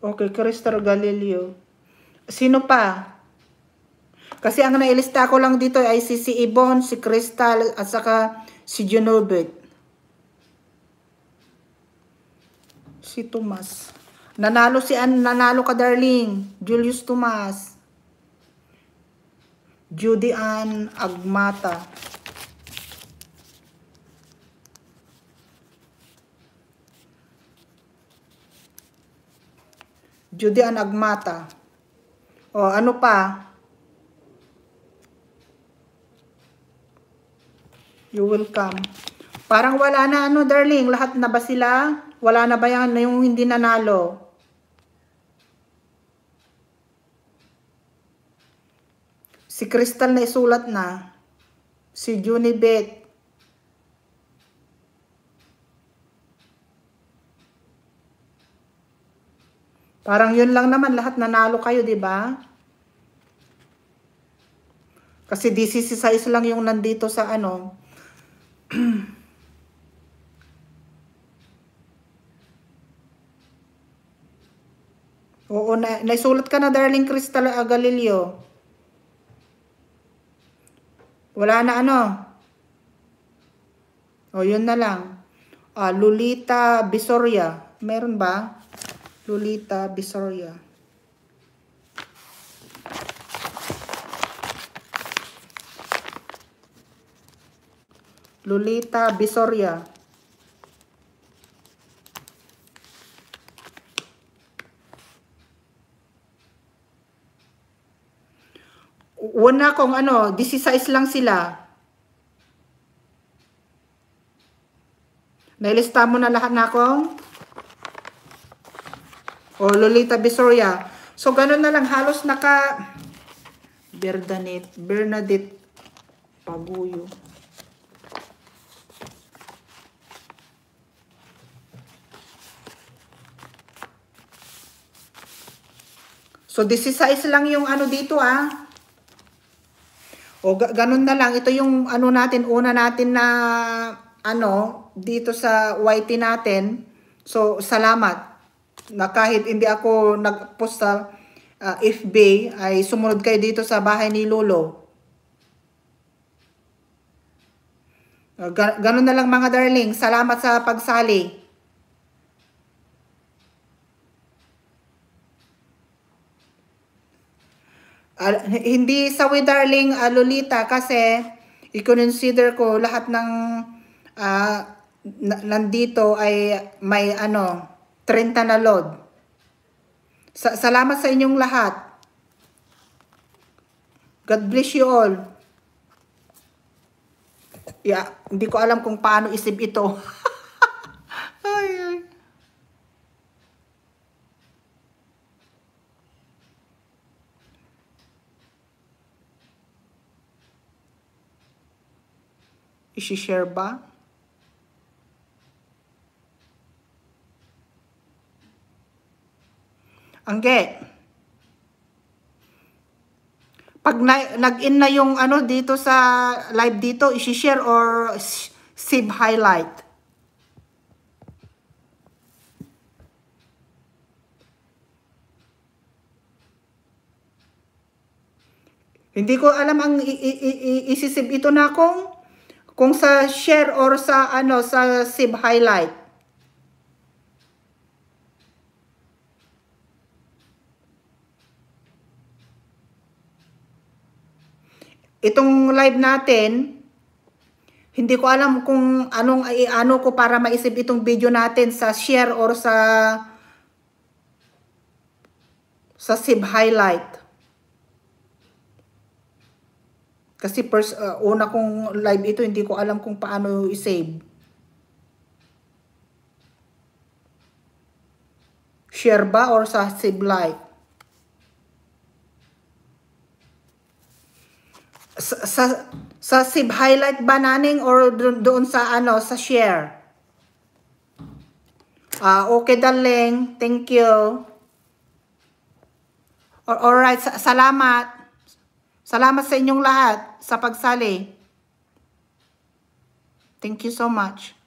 Okay, Crystal Galileo. Sino pa? Kasi ang nailista ko lang dito ay si, si Ibon, si Crystal, at saka si Junobert. Si Tomas. Nanalo si An, nanalo ka darling. Julius Tomas. Judy Ann Agmata. Judean Agmata. O ano pa? You will come. Parang wala na ano darling, lahat na ba sila? Wala na ba yan yung hindi nanalo? Si Crystal na isulat na. Si Junibet. Parang yun lang naman, lahat nanalo kayo, di ba? Kasi DCC size lang yung nandito sa ano. Oo, na naisulat ka na darling Crystal Galileo. Wala na ano. O, yun na lang. Uh, Lolita Bisoria. Meron ba? Lolita Bisoria. Lolita Bisoria. Una kong ano, size lang sila. Nailista mo na lahat na akong o Lolita Bisoria. So, ganun na lang. Halos naka Bernadette, Bernadette Paguyo. So, this is size lang yung ano dito ah. O ga ganun na lang. Ito yung ano natin, una natin na ano, dito sa YT natin. So, salamat na kahit hindi ako nag-post sa uh, ah, FB ay sumunod kayo dito sa bahay ni Lolo. Uh, ganun na lang mga darling. Salamat sa pagsali. Uh, hindi sawi darling uh, Lolita kasi i-consider ko lahat ng uh, nandito ay may ano 30 na load. Sa salamat sa inyong lahat. God bless you all. Yeah, hindi ko alam kung paano isip ito. ay, ay. Isishare ba? Angge. Pag na, nag-in na yung ano dito sa live dito, isi-share or save highlight. Hindi ko alam ang isisib ito na kung kung sa share or sa ano sa save highlight. itong live natin, hindi ko alam kung anong ano ko para maisip itong video natin sa share or sa sa save highlight. Kasi first, uh, una kong live ito, hindi ko alam kung paano i-save. Share ba or sa save light? Sa, sa SIB highlight ba naning or doon sa ano, sa share? Ah, uh, okay darling. Thank you. or Alright, sa salamat. Salamat sa inyong lahat sa pagsali. Thank you so much.